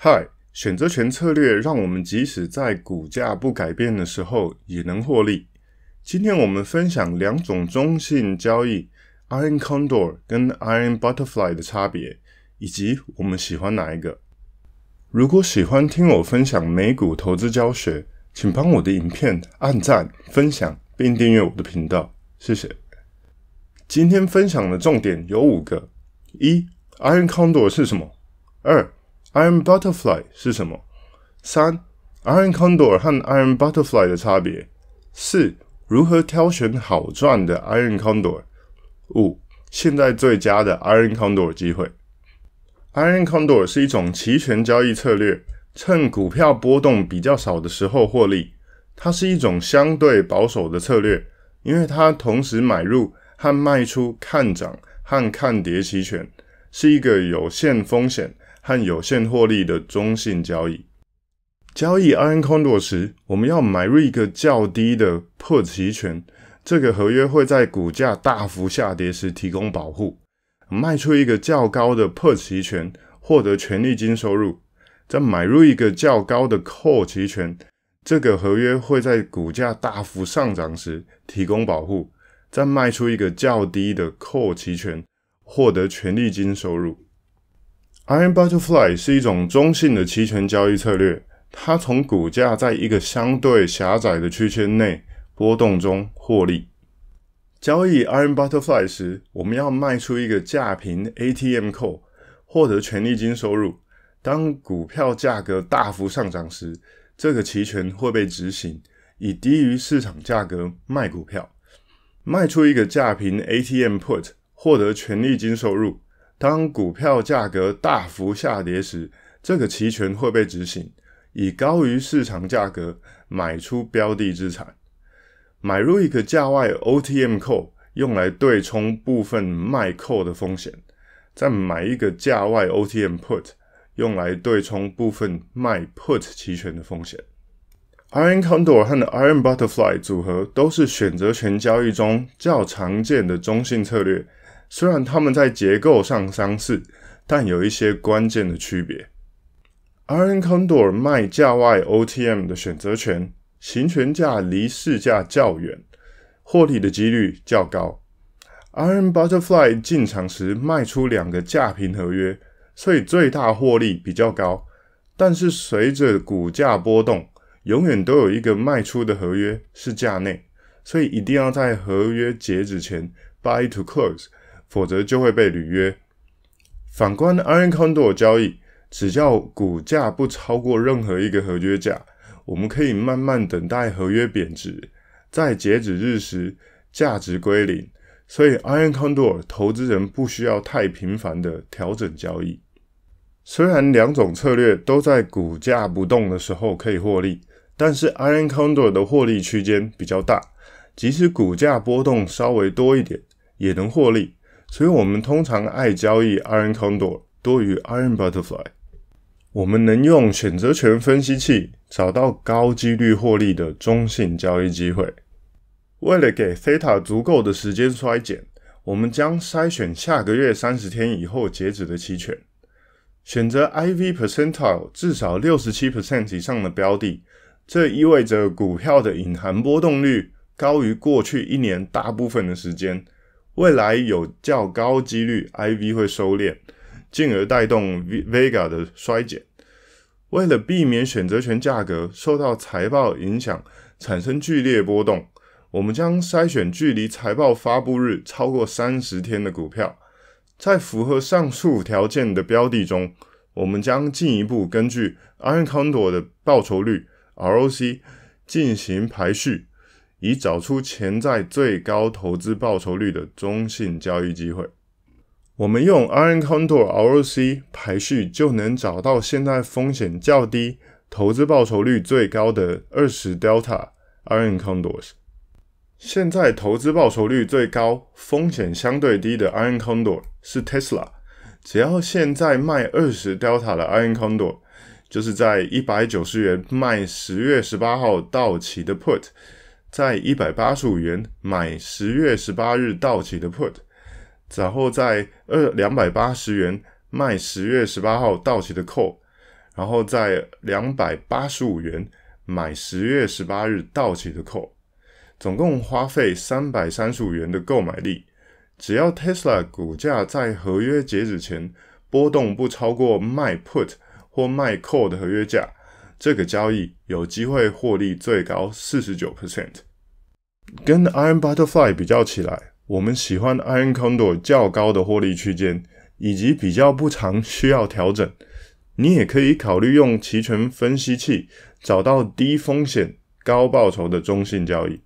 嗨，选择权策略让我们即使在股价不改变的时候也能获利。今天我们分享两种中性交易，Iron Condor 跟 Iron Butterfly 的差别，以及我们喜欢哪一个。如果喜欢听我分享美股投资教学，请帮我的影片按赞、分享并订阅我的频道，谢谢。今天分享的重点有五个：一，Iron Condor 是什么？二 Iron Butterfly 是什么？三、Iron Condor 和 Iron Butterfly 的差别。四、如何挑选好赚的 Iron Condor？五、现在最佳的 Iron Condor 机会。Iron Condor 是一种期权交易策略，趁股票波动比较少的时候获利。它是一种相对保守的策略，因为它同时买入和卖出看涨和看跌期权，是一个有限风险。和有限获利的中性交易。交易 Iron Condor 时，我们要买入一个较低的 Put 期权，这个合约会在股价大幅下跌时提供保护；卖出一个较高的 Put 期权，获得权利金收入；再买入一个较高的 Call 期权，这个合约会在股价大幅上涨时提供保护；再卖出一个较低的 Call 期权，获得权利金收入。Iron Butterfly 是一种中性的期权交易策略，它从股价在一个相对狭窄的区间内波动中获利。交易 Iron Butterfly 时，我们要卖出一个价平 ATM 扣，获得权利金收入。当股票价格大幅上涨时，这个期权会被执行，以低于市场价格卖股票。卖出一个价平 ATM put，获得权利金收入。当股票价格大幅下跌时，这个期权会被执行，以高于市场价格买出标的资产。买入一个价外 OTM 扣，用来对冲部分卖扣的风险；再买一个价外 OTM put，用来对冲部分卖 put 期权的风险。Iron Condor 和 Iron Butterfly 组合都是选择权交易中较常见的中性策略。虽然它们在结构上相似，但有一些关键的区别。Iron Condor 卖价外 OTM 的选择权，行权价离市价较远，获利的几率较高。Iron Butterfly 进场时卖出两个价平合约，所以最大获利比较高，但是随着股价波动，永远都有一个卖出的合约是价内，所以一定要在合约截止前 Buy to Close。否则就会被履约。反观 Iron Condor 交易，只要股价不超过任何一个合约价，我们可以慢慢等待合约贬值，在截止日时价值归零。所以 Iron Condor 投资人不需要太频繁的调整交易。虽然两种策略都在股价不动的时候可以获利，但是 Iron Condor 的获利区间比较大，即使股价波动稍微多一点也能获利。所以我们通常爱交易 Iron Condor 多于 Iron Butterfly。我们能用选择权分析器找到高几率获利的中性交易机会。为了给 Theta 足够的时间衰减，我们将筛选下个月三十天以后截止的期权，选择 IV Percentile 至少六十七 percent 以上的标的，这意味着股票的隐含波动率高于过去一年大部分的时间。未来有较高几率，IV 会收敛，进而带动 Vega 的衰减。为了避免选择权价格受到财报影响产生剧烈波动，我们将筛选距离财报发布日超过三十天的股票。在符合上述条件的标的中，我们将进一步根据 Iron Condor 的报酬率 ROC 进行排序。以找出潜在最高投资报酬率的中性交易机会，我们用 Iron Condor ROC 排序就能找到现在风险较低、投资报酬率最高的二十 Delta Iron Condors。现在投资报酬率最高、风险相对低的 Iron Condor 是 Tesla。只要现在卖二十 Delta 的 Iron Condor，就是在一百九十元卖十月十八号到期的 Put。在一百八十五元买十月十八日到期的 put，然后在二两百八十元卖十月十八号到期的 call，然后在两百八十五元买十月十八日到期的 call，总共花费三百三十五元的购买力。只要 Tesla 股价在合约截止前波动不超过卖 put 或卖 call 的合约价。这个交易有机会获利最高四十九 percent，跟 Iron Butterfly 比较起来，我们喜欢 Iron Condor 较高的获利区间，以及比较不常需要调整。你也可以考虑用期权分析器找到低风险高报酬的中性交易。